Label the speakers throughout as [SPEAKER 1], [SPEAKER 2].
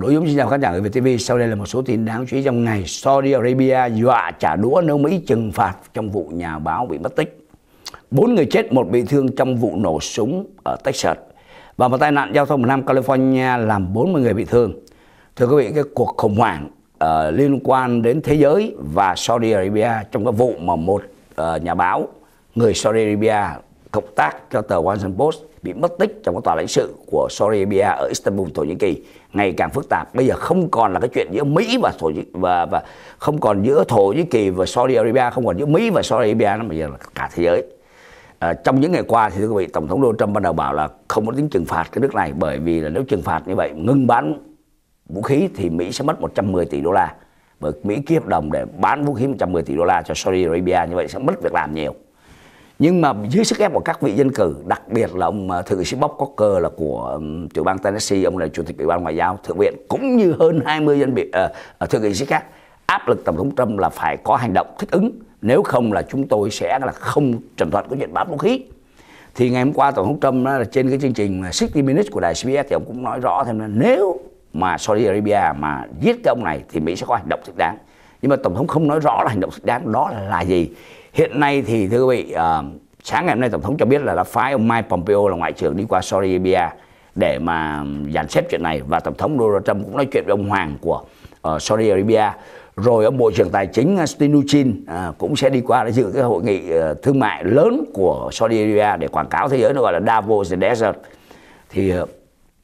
[SPEAKER 1] đối với xin chào khán giả người Việt TV. Sau đây là một số tin đáng chú ý trong ngày. Saudi Arabia dọa trả đũa nếu Mỹ trừng phạt trong vụ nhà báo bị mất tích. Bốn người chết, một bị thương trong vụ nổ súng ở Texas. Và một tai nạn giao thông ở Nam California làm 40 người bị thương. Thưa quý vị, cái cuộc khủng hoảng uh, liên quan đến thế giới và Saudi Arabia trong cái vụ mà một uh, nhà báo người Saudi Arabia cộng tác cho tờ Washington Post bị mất tích trong các tòa lãnh sự của Saudi Arabia ở Istanbul, Thổ Nhĩ Kỳ ngày càng phức tạp. Bây giờ không còn là cái chuyện giữa Mỹ và Thổ Nhĩ và và không còn giữa Thổ Nhĩ Kỳ và Saudi Arabia, không còn giữa Mỹ và Saudi Arabia nữa mà giờ là cả thế giới. À, trong những ngày qua thì thưa quý vị, tổng thống Donald Trump ban đầu bảo là không có tính trừng phạt cái nước này bởi vì là nếu trừng phạt như vậy ngưng bán vũ khí thì Mỹ sẽ mất 110 tỷ đô la. Bởi Mỹ ký hợp đồng để bán vũ khí 110 tỷ đô la cho Saudi Arabia như vậy sẽ mất việc làm nhiều nhưng mà dưới sức ép của các vị dân cử đặc biệt là ông à, thượng sĩ Bob Corker là của tiểu bang Tennessee ông là chủ tịch ủy ban ngoại giao thượng viện cũng như hơn 20 dân bị uh, thượng nghị sĩ khác áp lực tổng thống Trump là phải có hành động thích ứng nếu không là chúng tôi sẽ là không trần thuật có chuyện bán vũ khí thì ngày hôm qua tổng thống Trump là trên cái chương trình 60 Minutes của đài CBS thì ông cũng nói rõ thêm là nếu mà Saudi Arabia mà giết cái ông này thì Mỹ sẽ có hành động thích đáng nhưng mà tổng thống không nói rõ là hành động xứng đáng đó là, gì hiện nay thì thưa quý vị uh, sáng ngày hôm nay tổng thống cho biết là đã phái ông Mike Pompeo là ngoại trưởng đi qua Saudi Arabia để mà dàn xếp chuyện này và tổng thống Donald Trump cũng nói chuyện với ông hoàng của uh, Saudi Arabia rồi ông bộ trưởng tài chính ờ, Stinuchin uh, cũng sẽ đi qua để dự cái hội nghị uh, thương mại lớn của Saudi Arabia để quảng cáo thế giới nó gọi là Davos the Desert thì uh,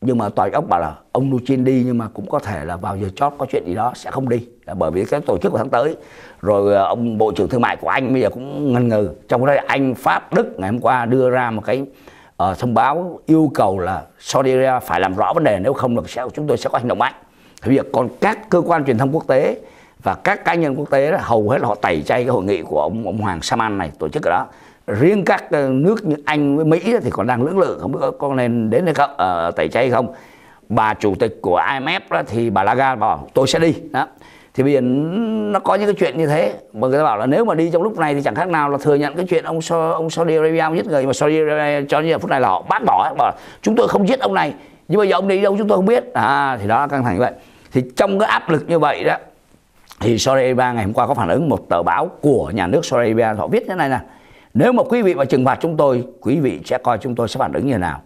[SPEAKER 1] nhưng mà tòa ốc bảo là ông Nuchin đi nhưng mà cũng có thể là vào giờ chót có chuyện gì đó sẽ không đi bởi vì cái tổ chức của tháng tới rồi ờ, ông bộ trưởng thương mại của anh bây giờ cũng ngần ngừ trong đây anh pháp đức ngày hôm qua đưa ra một cái uh, thông báo yêu cầu là Saudi Arabia phải làm rõ vấn đề nếu không là sẽ chúng tôi sẽ có hành động mạnh thì bây giờ còn các cơ quan truyền thông quốc tế và các cá nhân quốc tế đó, hầu hết là họ tẩy chay cái hội nghị của ông ông Hoàng Saman này tổ chức ở đó riêng các ờ, nước như Anh với Mỹ thì còn đang lưỡng lự không biết có nên đến hay không à, tẩy chay không bà chủ tịch của IMF đó, thì bà Lagarde bảo tôi sẽ đi đó thì bây giờ nó có những cái chuyện như thế mà người ta bảo là nếu mà đi trong lúc này thì chẳng khác nào là thừa nhận cái chuyện ông so, ông Saudi Arabia ông giết người mà Saudi Arabia cho đến giờ phút này là họ bác bỏ bảo chúng tôi không giết ông này nhưng bây giờ ông đi đâu chúng tôi không biết à thì đó căng thẳng như vậy thì trong cái áp lực như vậy đó thì Saudi Arabia ngày hôm qua có phản ứng một tờ báo của nhà nước Saudi Arabia họ viết thế này nè nếu mà quý vị mà trừng phạt chúng tôi, quý vị sẽ coi chúng tôi sẽ phản ứng như thế nào.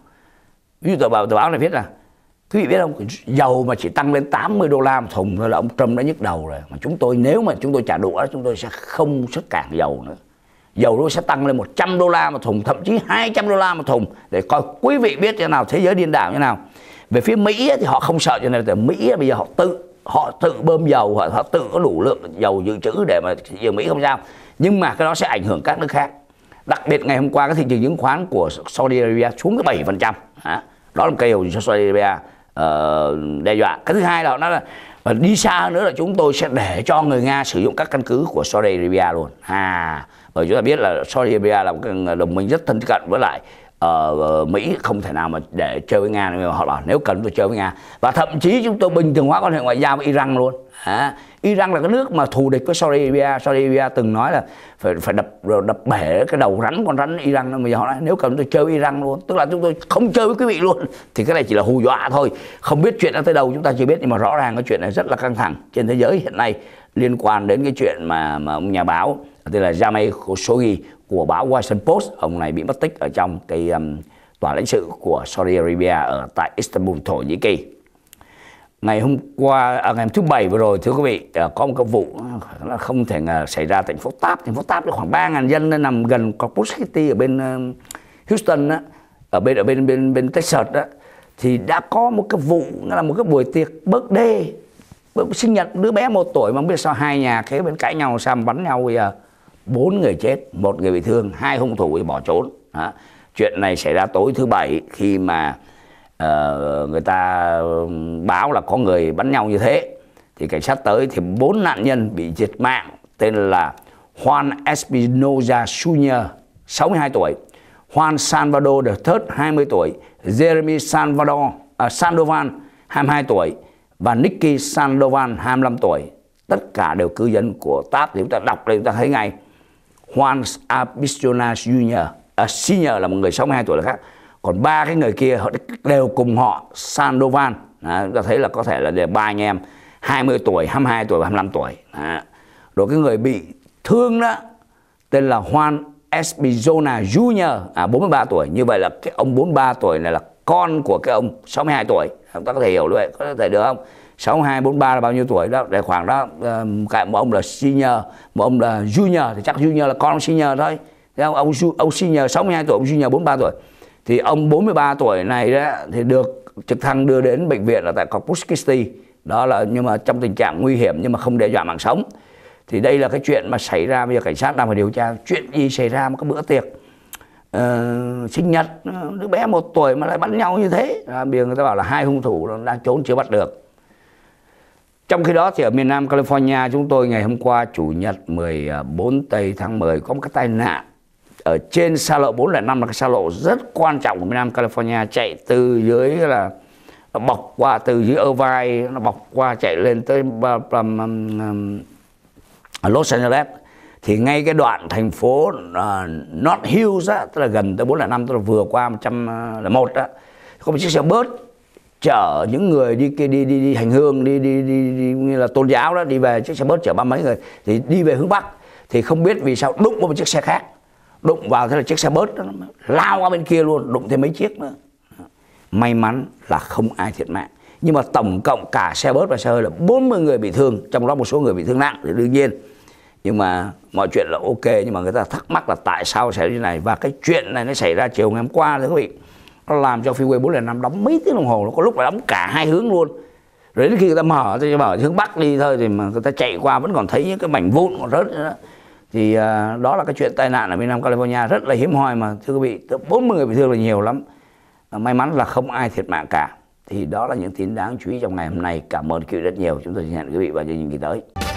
[SPEAKER 1] Ví dụ tờ báo, tờ báo này viết là quý vị biết không, dầu mà chỉ tăng lên 80 đô la một thùng thôi là ông Trump đã nhức đầu rồi. Mà chúng tôi nếu mà chúng tôi trả đũa chúng tôi sẽ không xuất cản dầu nữa. Dầu nó sẽ tăng lên 100 đô la một thùng, thậm chí 200 đô la một thùng để coi quý vị biết thế nào, thế giới điên đảo như nào. Về phía Mỹ thì họ không sợ cho nên là Mỹ bây giờ họ tự họ tự bơm dầu, họ, họ tự có đủ lượng dầu dự trữ để mà giờ Mỹ không sao. Nhưng mà cái đó sẽ ảnh hưởng các nước khác đặc biệt ngày hôm qua cái thị trường chứng khoán của Saudi Arabia xuống tới 7% phần trăm đó là kêu cho Saudi Arabia uh, đe dọa cái thứ hai là nó là đi xa nữa là chúng tôi sẽ để cho người Nga sử dụng các căn cứ của Saudi Arabia luôn à bởi chúng ta biết là Saudi Arabia là một đồng minh rất thân cận với lại uh, Mỹ không thể nào mà để chơi với Nga nữa hoặc là nếu cần tôi chơi với Nga và thậm chí chúng tôi bình thường hóa quan hệ ngoại giao với Iran luôn à, Iran là cái nước mà thù địch với Saudi Arabia Saudi Arabia từng nói là phải phải đập đập bể cái đầu rắn con rắn Iran bây giờ họ nói nếu cần tôi chơi với Iran luôn tức là chúng tôi không chơi với quý vị luôn thì cái này chỉ là hù dọa thôi không biết chuyện nó tới đâu chúng ta chưa biết nhưng mà rõ ràng cái chuyện này rất là căng thẳng trên thế giới hiện nay liên quan đến cái chuyện mà mà ông nhà báo tên là Jamei Khashoggi của báo Washington Post ông này bị mất tích ở trong cái um, tòa lãnh sự của Saudi Arabia ở tại Istanbul Thổ Nhĩ Kỳ ngày hôm qua à, ngày thứ bảy vừa rồi thưa quý vị à, có một cái vụ là không thể ngờ xảy ra tại phố Táp thành phố Táp là khoảng 3.000 dân nó nằm gần Corpus City ở bên uh, Houston đó, ở bên ở bên bên bên Texas đó thì đã có một cái vụ là một cái buổi tiệc birthday bữa sinh nhật đứa bé một tuổi mà không biết sao hai nhà kế bên cãi nhau sao bắn nhau bây giờ bốn người chết một người bị thương hai hung thủ bị bỏ trốn Đó. chuyện này xảy ra tối thứ bảy khi mà uh, người ta báo là có người bắn nhau như thế thì cảnh sát tới thì bốn nạn nhân bị diệt mạng tên là Juan Espinoza Jr. 62 tuổi, Juan Salvador the Third 20 tuổi, Jeremy Salvador uh, Sandoval 22 tuổi và Nicky Sandoval 25 tuổi tất cả đều cư dân của Táp thì chúng ta đọc đây chúng ta thấy ngay Juan Abistrola Junior, À, Senior là một người 62 tuổi là khác. Còn ba cái người kia họ đều cùng họ Sandoval. À, chúng ta thấy là có thể là ba anh em 20 tuổi, 22 tuổi và 25 tuổi. À. Rồi cái người bị thương đó tên là Juan Espizona Jr. À, 43 tuổi. Như vậy là cái ông 43 tuổi này là con của cái ông 62 tuổi. Chúng ta có thể hiểu được vậy, có thể được không? 62 43 là bao nhiêu tuổi đó để khoảng đó ờ, cái một ông là senior một ông là junior thì chắc junior là con senior thôi thế ông ông ông senior 62 tuổi ông junior 43 tuổi thì ông 43 tuổi này đó thì được trực thăng đưa đến bệnh viện là tại Korpuskisti đó là nhưng mà trong tình trạng nguy hiểm nhưng mà không đe dọa mạng sống thì đây là cái chuyện mà xảy ra bây giờ cảnh sát đang phải điều tra chuyện gì xảy ra một cái bữa tiệc uh, sinh nhật đứa bé một tuổi mà lại bắn nhau như thế à, bây giờ người ta bảo là hai hung thủ đang trốn chưa bắt được trong khi đó thì ở miền Nam California chúng tôi ngày hôm qua Chủ nhật 14 Tây tháng 10 có một cái tai nạn ở trên xa lộ 405 là cái xa lộ rất quan trọng của miền Nam California chạy từ dưới là bọc qua từ dưới Irvine nó bọc qua chạy lên tới Los Angeles thì ngay cái đoạn thành phố uh, à, North Hills á, tức là gần tới 405 tức là vừa qua 101 à, á có một chiếc xe bớt chở những người đi đi đi, đi hành hương đi đi đi, đi như là tôn giáo đó đi về chiếc xe bớt chở ba mấy người thì đi về hướng bắc thì không biết vì sao đụng vào một chiếc xe khác đụng vào thế là chiếc xe bớt đó, lao qua bên kia luôn đụng thêm mấy chiếc nữa may mắn là không ai thiệt mạng nhưng mà tổng cộng cả xe bớt và xe hơi là 40 người bị thương trong đó một số người bị thương nặng thì đương nhiên nhưng mà mọi chuyện là ok nhưng mà người ta thắc mắc là tại sao xảy ra như này và cái chuyện này nó xảy ra chiều ngày hôm qua đấy quý vị nó làm cho freeway 405 đóng mấy tiếng đồng hồ nó có lúc là đóng cả hai hướng luôn rồi đến khi người ta mở thì mở hướng bắc đi thôi thì mà người ta chạy qua vẫn còn thấy những cái mảnh vụn còn rớt nữa thì à, đó là cái chuyện tai nạn ở bên Nam California rất là hiếm hoi mà thưa quý vị 40 người bị thương là nhiều lắm may mắn là không ai thiệt mạng cả thì đó là những tin đáng chú ý trong ngày hôm nay cảm ơn quý vị rất nhiều chúng tôi xin hẹn quý vị vào chương trình kỳ tới